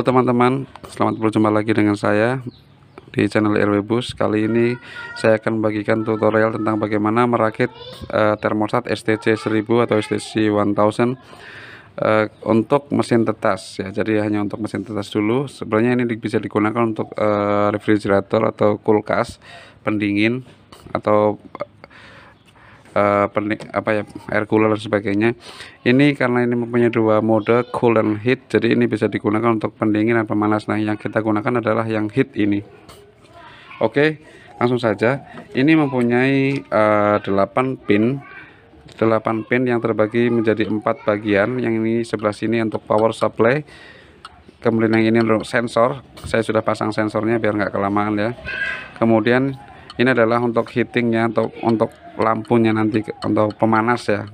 Halo teman-teman, selamat berjumpa lagi dengan saya di channel RW Bus. Kali ini saya akan bagikan tutorial tentang bagaimana merakit uh, termostat STC 1000 atau STC 1000 uh, untuk mesin tetas ya. Jadi hanya untuk mesin tetas dulu. Sebenarnya ini bisa digunakan untuk uh, refrigerator atau kulkas pendingin atau uh, apa ya air cooler dan sebagainya ini karena ini mempunyai dua mode cool dan heat jadi ini bisa digunakan untuk pendingin dan pemanas nah yang kita gunakan adalah yang heat ini oke okay, langsung saja ini mempunyai uh, eh, 8 pin 8 pin yang terbagi menjadi empat bagian yang ini sebelah sini untuk power supply kemudian yang ini untuk sensor saya sudah pasang sensornya biar nggak kelamaan ya kemudian ini adalah untuk heatingnya untuk untuk lampunya nanti untuk pemanas ya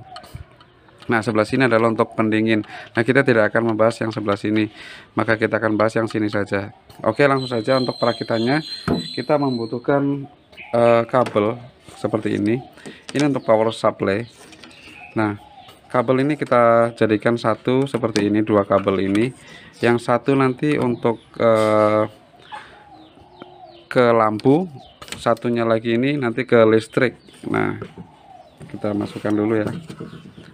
Nah sebelah sini adalah untuk pendingin Nah kita tidak akan membahas yang sebelah sini Maka kita akan bahas yang sini saja Oke langsung saja untuk perakitannya Kita membutuhkan uh, kabel seperti ini Ini untuk power supply Nah kabel ini kita jadikan satu seperti ini Dua kabel ini Yang satu nanti untuk uh, ke lampu satunya lagi ini nanti ke listrik nah kita masukkan dulu ya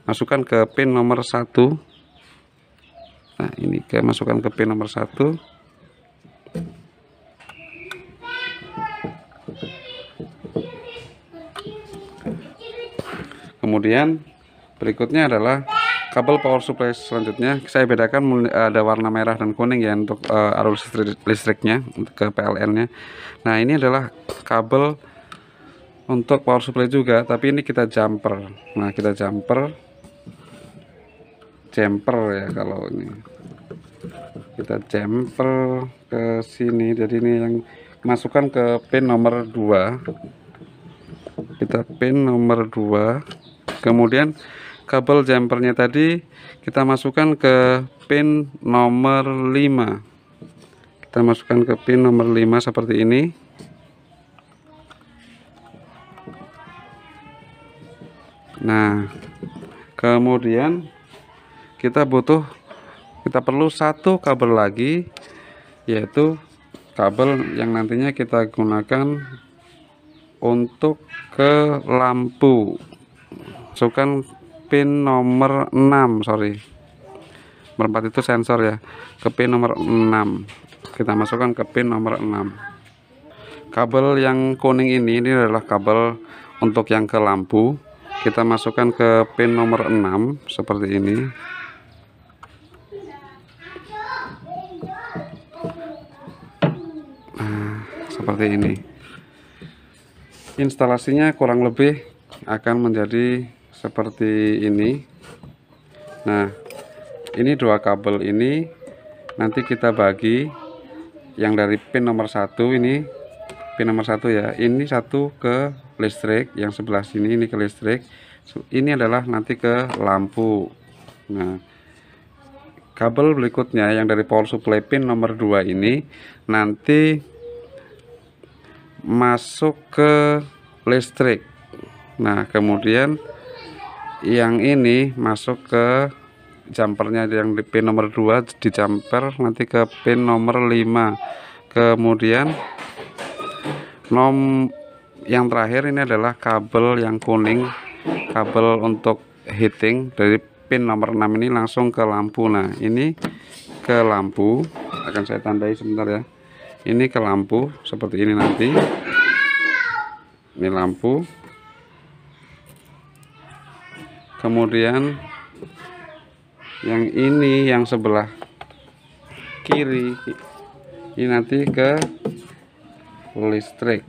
masukkan ke pin nomor satu nah ini kita masukkan ke pin nomor satu kemudian berikutnya adalah kabel power supply selanjutnya saya bedakan ada warna merah dan kuning ya untuk uh, arus listrik listriknya ke PLN nya nah ini adalah kabel untuk power supply juga tapi ini kita jumper nah kita jumper jumper ya kalau ini kita jumper ke sini jadi ini yang masukkan ke pin nomor 2 kita pin nomor 2 kemudian kabel jumpernya tadi kita masukkan ke pin nomor 5 kita masukkan ke pin nomor 5 seperti ini nah kemudian kita butuh kita perlu satu kabel lagi yaitu kabel yang nantinya kita gunakan untuk ke lampu masukkan pin nomor 6 sorry nomor 4 itu sensor ya ke pin nomor 6 kita masukkan ke pin nomor 6 kabel yang kuning ini ini adalah kabel untuk yang ke lampu kita masukkan ke pin nomor 6 seperti ini nah, seperti ini instalasinya kurang lebih akan menjadi seperti ini nah ini dua kabel ini nanti kita bagi yang dari pin nomor satu ini pin nomor satu ya ini satu ke listrik yang sebelah sini ini ke listrik ini adalah nanti ke lampu nah kabel berikutnya yang dari power supply pin nomor dua ini nanti masuk ke listrik nah kemudian yang ini masuk ke jumpernya yang di pin nomor 2 di jumper nanti ke pin nomor 5 kemudian nom yang terakhir ini adalah kabel yang kuning kabel untuk heating dari pin nomor 6 ini langsung ke lampu nah ini ke lampu akan saya tandai sebentar ya ini ke lampu seperti ini nanti ini lampu kemudian yang ini yang sebelah kiri ini nanti ke listrik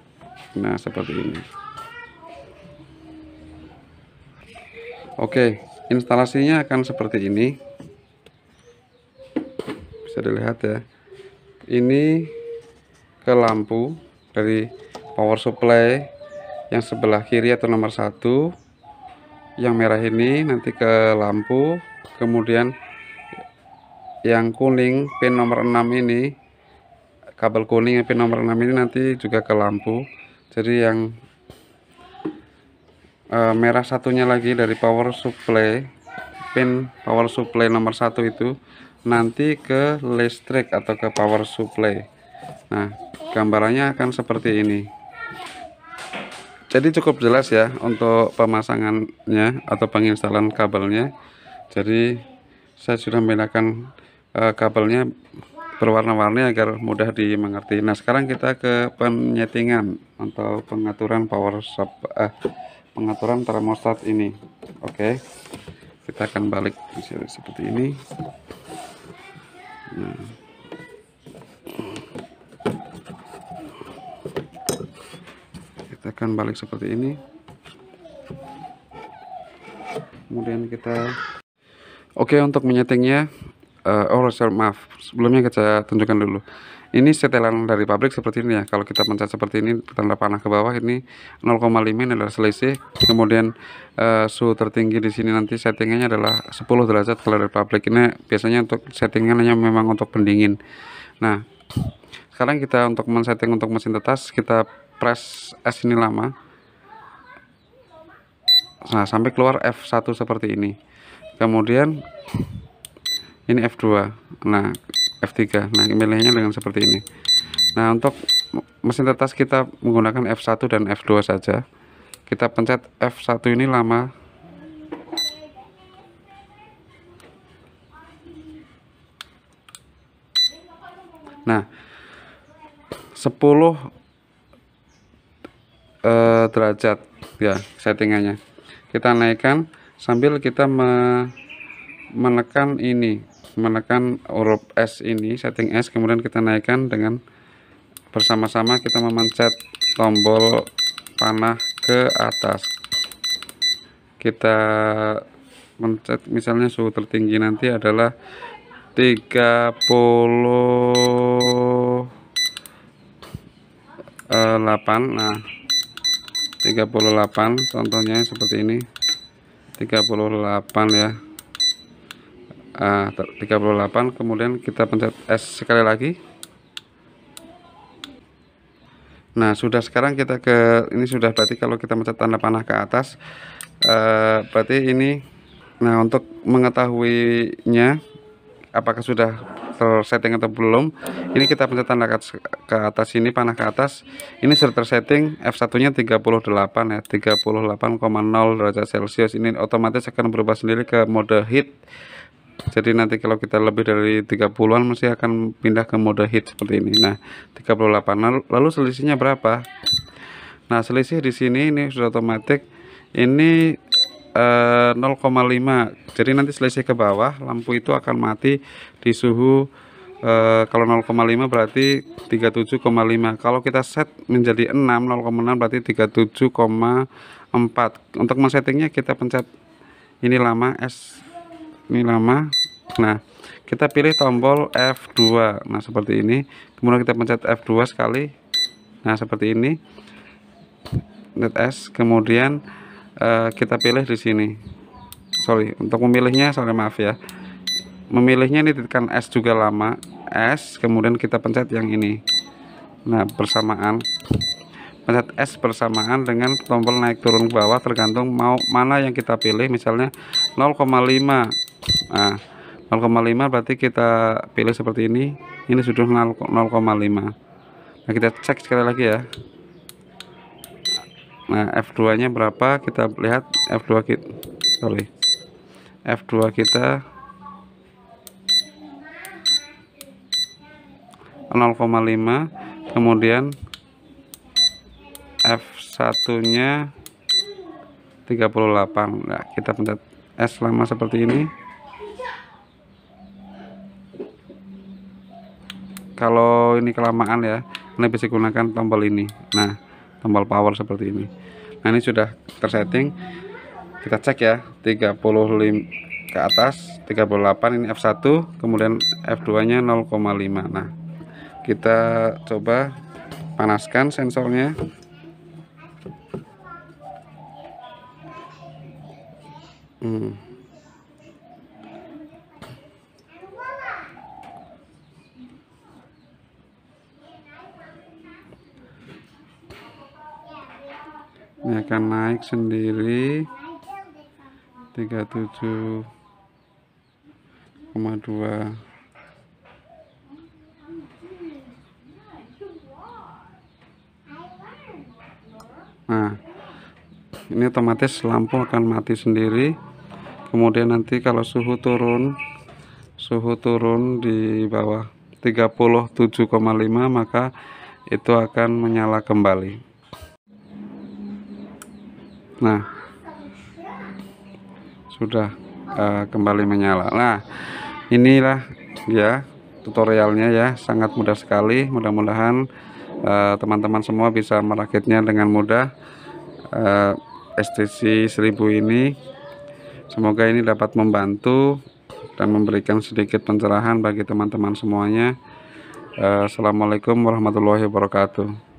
nah seperti ini oke instalasinya akan seperti ini bisa dilihat ya ini ke lampu dari power supply yang sebelah kiri atau nomor satu yang merah ini nanti ke lampu kemudian yang kuning pin nomor 6 ini kabel kuning pin nomor 6 ini nanti juga ke lampu jadi yang e, merah satunya lagi dari power supply pin power supply nomor satu itu nanti ke listrik atau ke power supply nah gambarannya akan seperti ini jadi cukup jelas ya untuk pemasangannya atau penginstalan kabelnya jadi saya sudah menggunakan uh, eh, kabelnya berwarna-warni agar mudah dimengerti nah sekarang kita ke penyetingan atau pengaturan power sub uh, eh, pengaturan termostat ini oke okay. kita akan balik seperti ini nah. akan balik seperti ini kemudian kita oke untuk menyetingnya uh, eh, oh sorry, maaf sebelumnya kita tunjukkan dulu ini setelan dari pabrik seperti ini ya kalau kita pencet seperti ini tanda panah ke bawah ini 0,5 ini adalah selisih kemudian uh, suhu tertinggi di sini nanti settingannya adalah 10 derajat kalau dari pabrik ini biasanya untuk settingannya hanya memang untuk pendingin nah sekarang kita untuk men-setting untuk mesin tetas kita press S ini lama nah sampai keluar F1 seperti ini kemudian ini F2 nah F3 nah milihnya dengan seperti ini nah untuk mesin tetas kita menggunakan F1 dan F2 saja kita pencet F1 ini lama nah 10 eh, derajat ya settingannya kita naikkan sambil kita me menekan ini menekan huruf S ini setting S kemudian kita naikkan dengan bersama-sama kita memencet tombol panah ke atas kita mencet misalnya suhu tertinggi nanti adalah 38 eh, nah 38 contohnya seperti ini 38 ya ah, 38 kemudian kita pencet S sekali lagi Nah sudah sekarang kita ke ini sudah berarti kalau kita mencet tanda panah ke atas eh, berarti ini nah untuk mengetahuinya apakah sudah setting atau belum ini kita pencet tanda ke atas ini panah ke atas ini sudah tersetting F1 nya 38 ya 38,0 derajat celcius ini otomatis akan berubah sendiri ke mode heat jadi nanti kalau kita lebih dari 30-an masih akan pindah ke mode heat seperti ini nah 38 nah, lalu selisihnya berapa nah selisih di sini ini sudah otomatis ini 0,5 eh, jadi nanti selisih ke bawah lampu itu akan mati di suhu eh, kalau 0,5 berarti 37,5 kalau kita set menjadi 6 0,6 berarti 37,4 untuk men-settingnya kita pencet ini lama S ini lama nah kita pilih tombol F2 nah seperti ini kemudian kita pencet F2 sekali nah seperti ini net S kemudian Eh, kita pilih di sini sorry untuk memilihnya sorry maaf ya memilihnya ini tekan S juga lama S kemudian kita pencet yang ini nah bersamaan pencet S bersamaan dengan tombol naik turun ke bawah tergantung mau mana yang kita pilih misalnya 0,5 nah 0,5 berarti kita pilih seperti ini ini sudah 0,5 nah kita cek sekali lagi ya nah F2 nya berapa kita lihat F2 kita sorry F2 kita 0,5 kemudian F1 nya 38 nah, kita pencet S lama seperti ini kalau ini kelamaan ya ini bisa gunakan tombol ini nah tombol power seperti ini nah ini sudah tersetting kita cek ya 35 ke atas 38 ini F1 kemudian F2 nya 0,5 nah kita coba panaskan sensornya hmm. ini akan naik sendiri 37,2 nah ini otomatis lampu akan mati sendiri kemudian nanti kalau suhu turun suhu turun di bawah 37,5 maka itu akan menyala kembali nah sudah uh, kembali menyala nah inilah ya tutorialnya ya sangat mudah sekali mudah-mudahan eh, teman-teman uh, semua bisa merakitnya dengan mudah uh, STC 1000 ini semoga ini dapat membantu dan memberikan sedikit pencerahan bagi teman-teman semuanya. Eh, Assalamualaikum warahmatullahi wabarakatuh.